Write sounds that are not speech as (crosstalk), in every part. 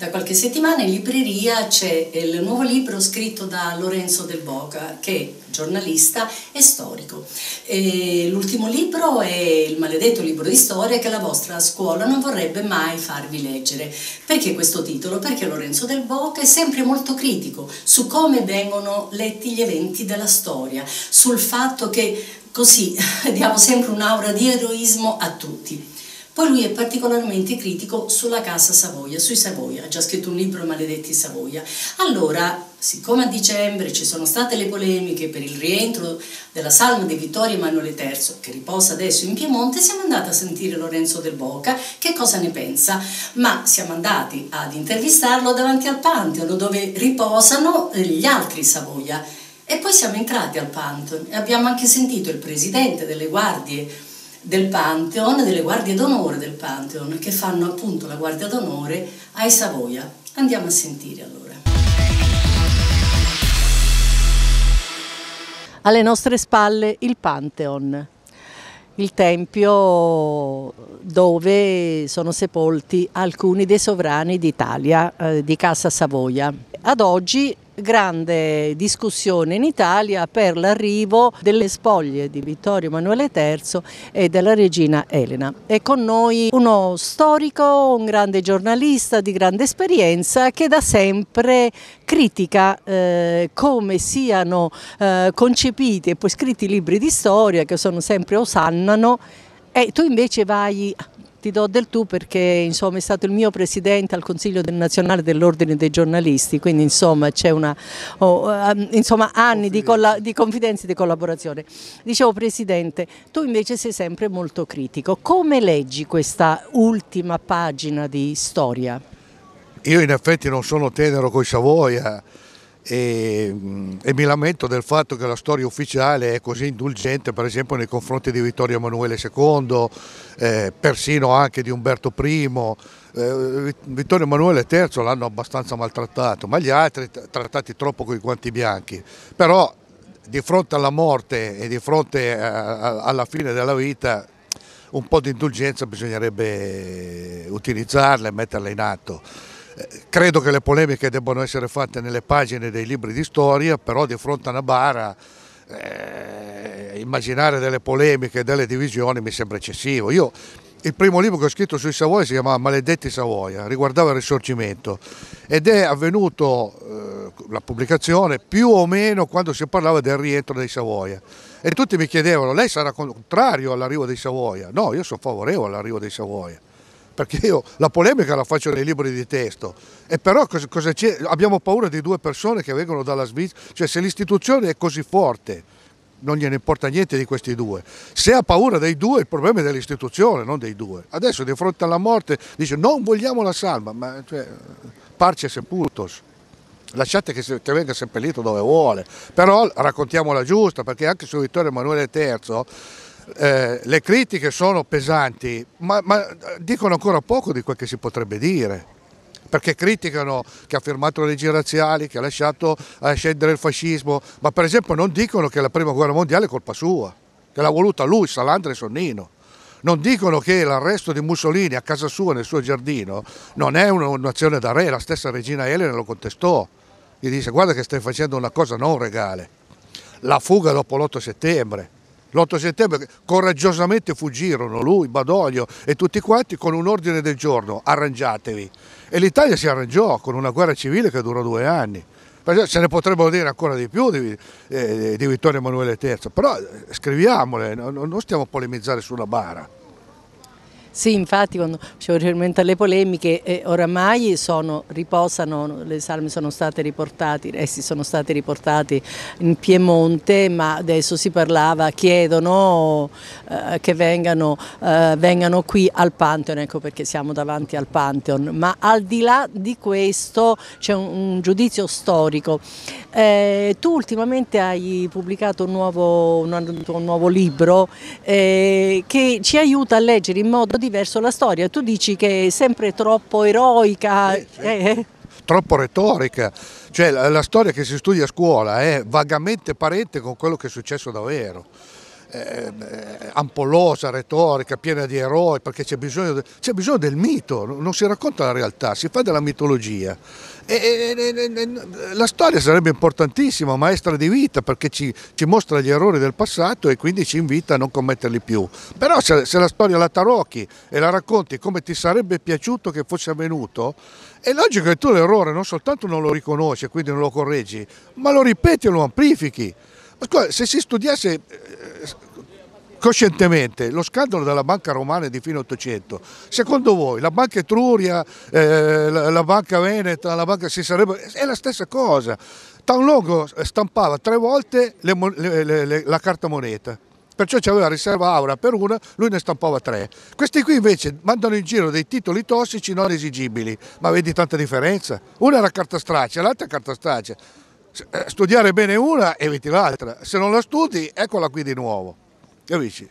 Da qualche settimana in libreria c'è il nuovo libro scritto da Lorenzo Del Boca, che è giornalista e storico. l'ultimo libro è Il maledetto libro di storia che la vostra scuola non vorrebbe mai farvi leggere. Perché questo titolo? Perché Lorenzo Del Boca è sempre molto critico su come vengono letti gli eventi della storia, sul fatto che così (laughs) diamo sempre un'aura di eroismo a tutti. Poi lui è particolarmente critico sulla casa Savoia, sui Savoia, ha già scritto un libro Maledetti Savoia. Allora, siccome a dicembre ci sono state le polemiche per il rientro della salma di Vittorio Emanuele III, che riposa adesso in Piemonte, siamo andati a sentire Lorenzo Del Boca, che cosa ne pensa, ma siamo andati ad intervistarlo davanti al Pantheon, dove riposano gli altri Savoia. E poi siamo entrati al Pantheon e abbiamo anche sentito il presidente delle guardie del Pantheon, delle guardie d'onore del Pantheon, che fanno appunto la guardia d'onore ai Savoia. Andiamo a sentire allora. Alle nostre spalle il Pantheon, il tempio dove sono sepolti alcuni dei sovrani d'Italia, eh, di Cassa Savoia. Ad oggi grande discussione in Italia per l'arrivo delle spoglie di Vittorio Emanuele III e della regina Elena. È con noi uno storico, un grande giornalista di grande esperienza che da sempre critica eh, come siano eh, concepiti e poi scritti libri di storia che sono sempre osannano e tu invece vai ti do del tu perché insomma, è stato il mio presidente al Consiglio del Nazionale dell'Ordine dei Giornalisti, quindi insomma c'è una oh, ehm, insomma, anni di, di confidenza e di collaborazione. Dicevo Presidente, tu invece sei sempre molto critico, come leggi questa ultima pagina di storia? Io in effetti non sono tenero coi Savoia, e, mm, e, mi lamento del fatto che la storia ufficiale è così indulgente per esempio nei confronti di Vittorio Emanuele II, eh, persino anche di Umberto I. Eh, Vittorio Emanuele III l'hanno abbastanza maltrattato, ma gli altri trattati troppo con i guanti bianchi. Però di fronte alla morte e di fronte a, a, alla fine della vita un po' di indulgenza bisognerebbe utilizzarla e metterla in atto credo che le polemiche debbano essere fatte nelle pagine dei libri di storia, però di fronte a una bara eh, immaginare delle polemiche, delle divisioni mi sembra eccessivo. Io, il primo libro che ho scritto sui Savoia si chiamava Maledetti Savoia, riguardava il Risorgimento ed è avvenuto eh, la pubblicazione più o meno quando si parlava del rientro dei Savoia e tutti mi chiedevano lei sarà contrario all'arrivo dei Savoia? No, io sono favorevole all'arrivo dei Savoia perché io la polemica la faccio nei libri di testo, e però cosa, cosa abbiamo paura di due persone che vengono dalla Svizzera, cioè se l'istituzione è così forte, non gliene importa niente di questi due. Se ha paura dei due, il problema è dell'istituzione, non dei due. Adesso di fronte alla morte dice non vogliamo la salma, ma cioè, parce sepultos. Lasciate che, se, che venga seppellito dove vuole, però raccontiamola giusta perché anche su Vittorio Emanuele III eh, le critiche sono pesanti, ma, ma, dicono ancora poco di quel che si potrebbe dire. Perché criticano che ha firmato le leggi razziali, che ha lasciato scendere il fascismo, ma per esempio non dicono che la prima guerra mondiale è colpa sua, che l'ha voluta lui, Salandra e Sonnino. Non dicono che l'arresto di Mussolini a casa sua, nel suo giardino, non è un'azione da re, la stessa regina Elena lo contestò. Gli disse guarda che stai facendo una cosa non regale, la fuga dopo l'8 settembre l'8 settembre coraggiosamente fuggirono lui, Badoglio e tutti quanti con un ordine del giorno, arrangiatevi. E l'Italia si arrangiò con una guerra civile che durò due anni. Se ne potrebbero dire ancora di più di, eh, di Vittorio Emanuele III, però eh, scriviamole, non stiamo a polemizzare sulla bara. Sì, infatti quando facevo riferimento alle polemiche, eh, oramai sono, riposano, le salme sono state riportate, eh, i resti sono stati riportati in Piemonte, ma adesso si parlava, chiedono eh, che vengano, eh, vengano, qui al Pantheon, ecco perché siamo davanti al Pantheon, ma al di là di questo c'è un, un, giudizio storico. Eh, tu ultimamente hai pubblicato un nuovo, un, un nuovo libro eh, che ci aiuta a leggere in modo diverso la storia. Tu dici che è sempre troppo eroica. Eh, eh, eh? Troppo retorica, cioè la, la, storia che si studia a scuola è vagamente parente con quello che è successo davvero. Eh, eh ampollosa, retorica, piena di eroi, perché c'è bisogno, de, bisogno del mito, non si racconta la realtà, si fa della mitologia. E, e, e, la storia sarebbe importantissima, maestra di vita, perché ci, ci, mostra gli errori del passato e quindi ci invita a non commetterli più. Però se, se la storia la tarocchi e la racconti come ti sarebbe piaciuto che fosse avvenuto, è logico che tu l'errore non soltanto non lo riconosci, e quindi non lo correggi, ma lo ripeti e lo amplifichi. Scusa, se si studiasse eh, coscientemente lo scandalo della banca romana di fine 800, secondo voi la banca Etruria, eh, la, la, banca Veneta, la banca si sarebbe, è la stessa cosa. Tanlogo stampava tre volte le, le, le, la carta moneta perciò c'aveva riserva aura per una, lui ne stampava tre. Questi qui invece mandano in giro dei titoli tossici non esigibili, ma vedi tanta differenza? Una era carta straccia, l'altra è carta straccia. Eh, studiare bene una, eviti l'altra, se non la studi, eccola qui di nuovo. Capisci?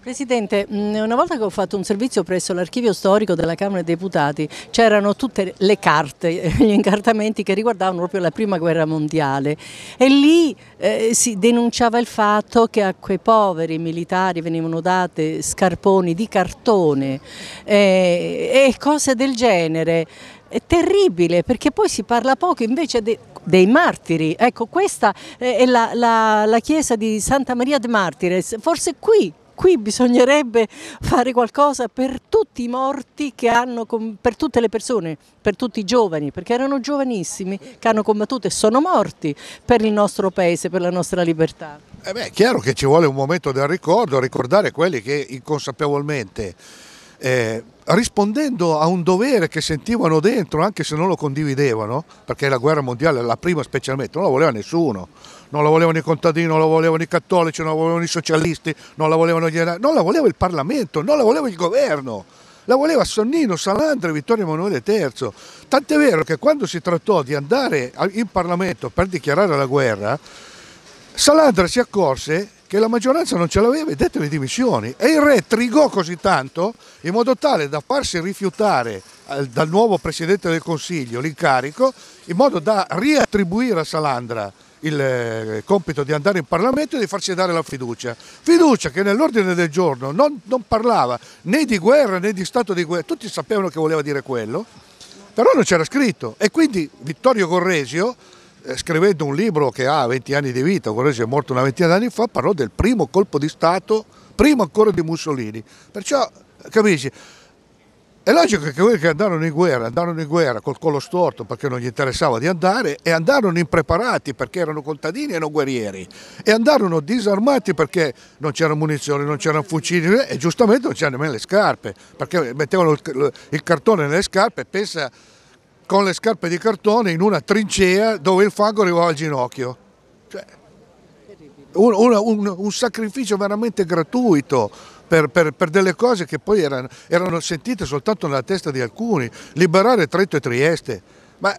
Presidente, mm, una volta che ho fatto un servizio presso l'archivio storico della Camera dei Deputati c'erano tutte le carte, (laughs) gli incartamenti che riguardavano proprio la prima guerra mondiale e lì eh, si denunciava il fatto che a quei poveri militari venivano date scarponi di cartone eh, e cose del genere è terribile perché poi si parla poco invece de, dei martiri. Ecco, questa è la, la, la chiesa di Santa Maria de Martires, forse qui qui bisognerebbe fare qualcosa per tutti i morti che hanno, per tutte le persone, per tutti i giovani, perché erano giovanissimi che hanno combattuto e sono morti per il nostro paese, per la nostra libertà. Eh beh, è chiaro che ci vuole un momento del ricordo, ricordare quelli che inconsapevolmente eh, rispondendo a un dovere che sentivano dentro, anche se non lo condividevano, perché la guerra mondiale, la prima specialmente, non la voleva nessuno, non la volevano i contadini, non la volevano i cattolici, non la volevano i socialisti, non la volevano gli non la voleva il Parlamento, non la voleva il governo. La voleva Sonnino, Salandra e Vittorio Emanuele III. Tant'è vero che quando si trattò di andare in Parlamento per dichiarare la guerra, Salandra si accorse che la maggioranza non ce l'aveva e dette le dimissioni. E il re trigò così tanto in modo tale da farsi rifiutare eh, dal nuovo Presidente del Consiglio l'incarico, in modo da riattribuire a Salandra il eh, compito di andare in Parlamento e di farci dare la fiducia. Fiducia che nell'ordine del giorno non, non parlava né di guerra né di stato di guerra, tutti sapevano che voleva dire quello, però non c'era scritto. E quindi Vittorio Corresio eh, scrivendo un libro che ha 20 anni di vita, quello è morto una ventina di anni fa, parlò del primo colpo di Stato, prima ancora di Mussolini. Perciò, capisci? È logico che quelli che andarono in guerra, andarono in guerra col collo storto perché non gli interessava di andare e andarono impreparati perché erano contadini e non guerrieri e andarono disarmati perché non c'erano munizioni, non c'erano fucili e giustamente non c'erano nemmeno le scarpe perché mettevano il cartone nelle scarpe e pensa con le scarpe di cartone in una trincea dove il fango arrivava al ginocchio. Cioè, un, un, un, un, sacrificio veramente gratuito per, per, per delle cose che poi erano, erano, sentite soltanto nella testa di alcuni. Liberare Trento e Trieste. Ma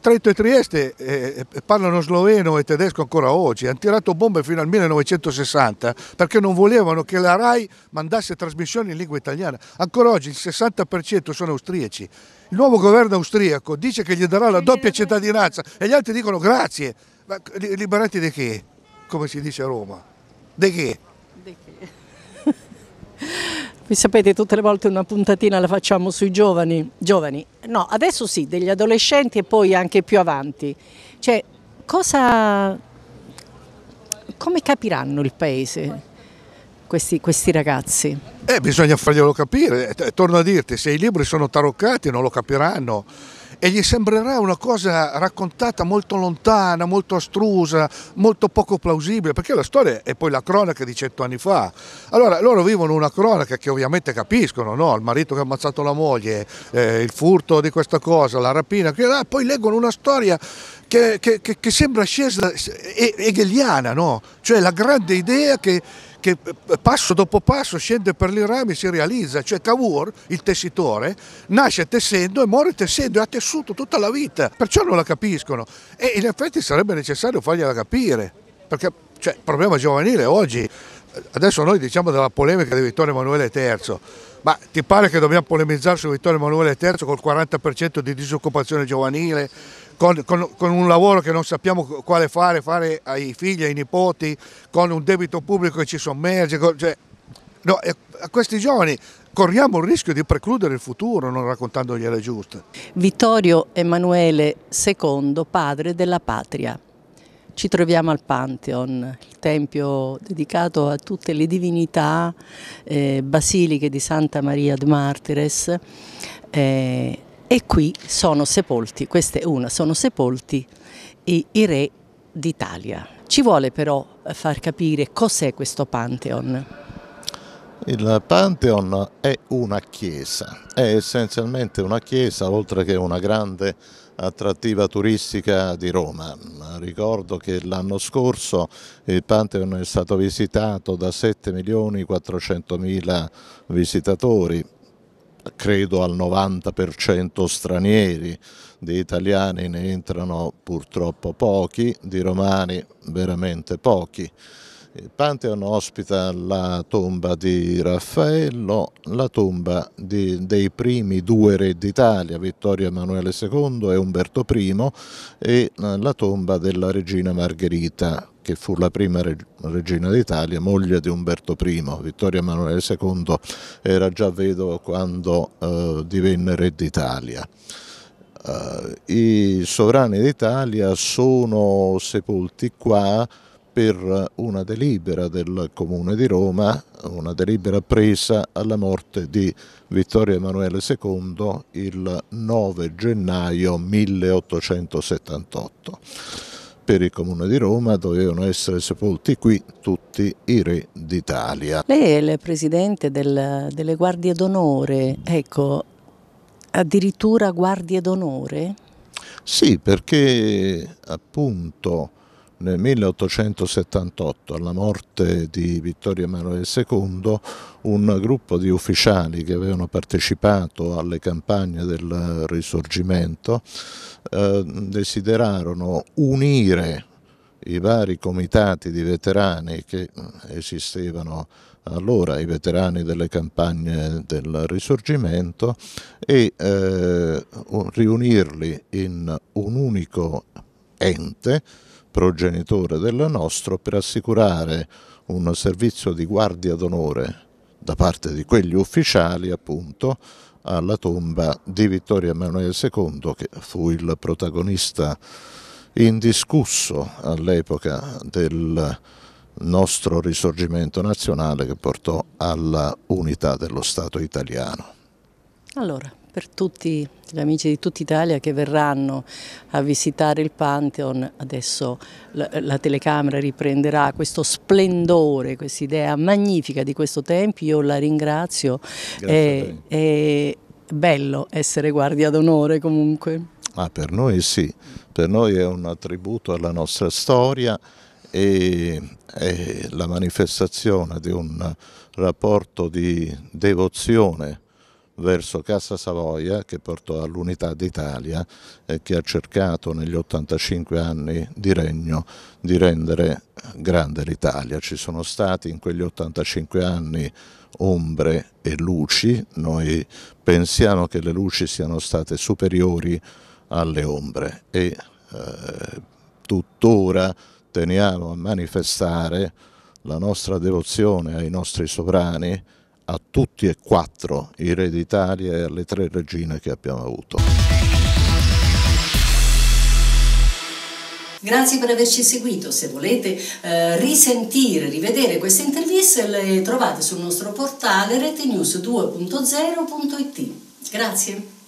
Trento e Trieste eh, eh, parlano sloveno e tedesco ancora oggi, hanno tirato bombe fino al 1960 perché non volevano che la RAI mandasse trasmissioni in lingua italiana. Ancora oggi il 60% sono austriaci. Il nuovo governo austriaco dice che gli darà la doppia cittadinanza e gli altri dicono grazie. Ma liberati di che? Come si dice a Roma? De che? De che? (laughs) Vi sapete, tutte le volte una puntatina la facciamo sui giovani. Giovani? No, adesso sì, degli adolescenti e poi anche più avanti. Cioè, cosa... come capiranno il paese? Questi, questi, ragazzi? Eh, bisogna farglielo capire, eh, torno a dirti, se i libri sono taroccati non lo capiranno, e gli sembrerà una cosa raccontata molto lontana, molto astrusa, molto poco plausibile, perché la storia è poi la cronaca di cento anni fa. Allora loro vivono una cronaca che ovviamente capiscono, no? il marito che ha ammazzato la moglie, eh, il furto di questa cosa, la rapina, che, ah, poi leggono una storia che, che, che sembra scesa hegeliana, no? cioè la grande idea che che eh, eh, passo dopo passo scende per i rami e si realizza, cioè Cavour, il tessitore, nasce tessendo e muore tessendo e ha tessuto tutta la vita, perciò non la capiscono e in effetti sarebbe necessario fargliela capire, perché cioè, il problema giovanile oggi, eh, adesso noi diciamo della polemica di Vittorio Emanuele III, ma ti pare che dobbiamo polemizzare su Vittorio Emanuele III col 40% di disoccupazione giovanile, con, con, con, un lavoro che non sappiamo quale fare, fare ai figli, ai nipoti, con un debito pubblico che ci sommerge. cioè, no, a questi giovani corriamo il rischio di precludere il futuro non raccontandogli le giuste. Vittorio Emanuele II, padre della patria. Ci troviamo al Pantheon, il tempio dedicato a tutte le divinità eh, basiliche di Santa Maria de Martires. Eh, e qui sono sepolti, questa è una, sono sepolti i, i re d'Italia. Ci vuole però eh, far capire cos'è questo Pantheon. Il Pantheon è una chiesa, è essenzialmente una chiesa oltre che una grande attrattiva turistica di Roma. Ricordo che l'anno scorso il Pantheon è stato visitato da 7 milioni 400 mila visitatori credo al 90% stranieri, di italiani ne entrano purtroppo pochi, di romani veramente pochi. Il Pantheon ospita la tomba di Raffaello, la tomba di, dei primi due re d'Italia, Vittorio Emanuele II e Umberto I, e eh, la tomba della regina Margherita, che fu la prima regina d'Italia, moglie di Umberto I. Vittorio Emanuele II era già vedovo quando eh, divenne re d'Italia. Eh, I sovrani d'Italia sono sepolti qua per una delibera del Comune di Roma, una delibera presa alla morte di Vittorio Emanuele II il 9 gennaio 1878. Per il Comune di Roma dovevano essere sepolti qui tutti i re d'Italia. Lei è il presidente del, delle guardie d'onore, ecco, addirittura guardie d'onore? Sì, perché appunto nel 1878, alla morte di Vittorio Emanuele II, un gruppo di ufficiali che avevano partecipato alle campagne del Risorgimento eh, desiderarono unire i vari comitati di veterani che eh, esistevano allora, i veterani delle campagne del risorgimento e eh, riunirli in un unico ente progenitore del nostro, per assicurare un servizio di guardia d'onore da parte di quegli ufficiali appunto alla tomba di Vittorio Emanuele II che fu il protagonista indiscusso all'epoca del nostro risorgimento nazionale che portò alla unità dello Stato italiano. Allora, per tutti gli amici di tutta Italia che verranno a visitare il Pantheon, adesso la, la telecamera riprenderà questo splendore, questa idea magnifica di questo tempio, io la ringrazio, è, è bello essere guardia d'onore comunque. Ah, per noi sì, per noi è un attributo alla nostra storia e, e la manifestazione di un rapporto di devozione verso Cassa Savoia che portò all'unità d'Italia e eh, che ha cercato negli 85 anni di regno di rendere grande l'Italia. Ci sono stati in quegli 85 anni ombre e luci, noi pensiamo che le luci siano state superiori alle ombre e eh, tuttora teniamo a manifestare la nostra devozione ai nostri sovrani a tutti e quattro i re d'Italia e alle tre regine che abbiamo avuto. Grazie per averci seguito, se volete eh, risentire, rivedere queste interviste le trovate sul nostro portale retenews2.0.it. Grazie.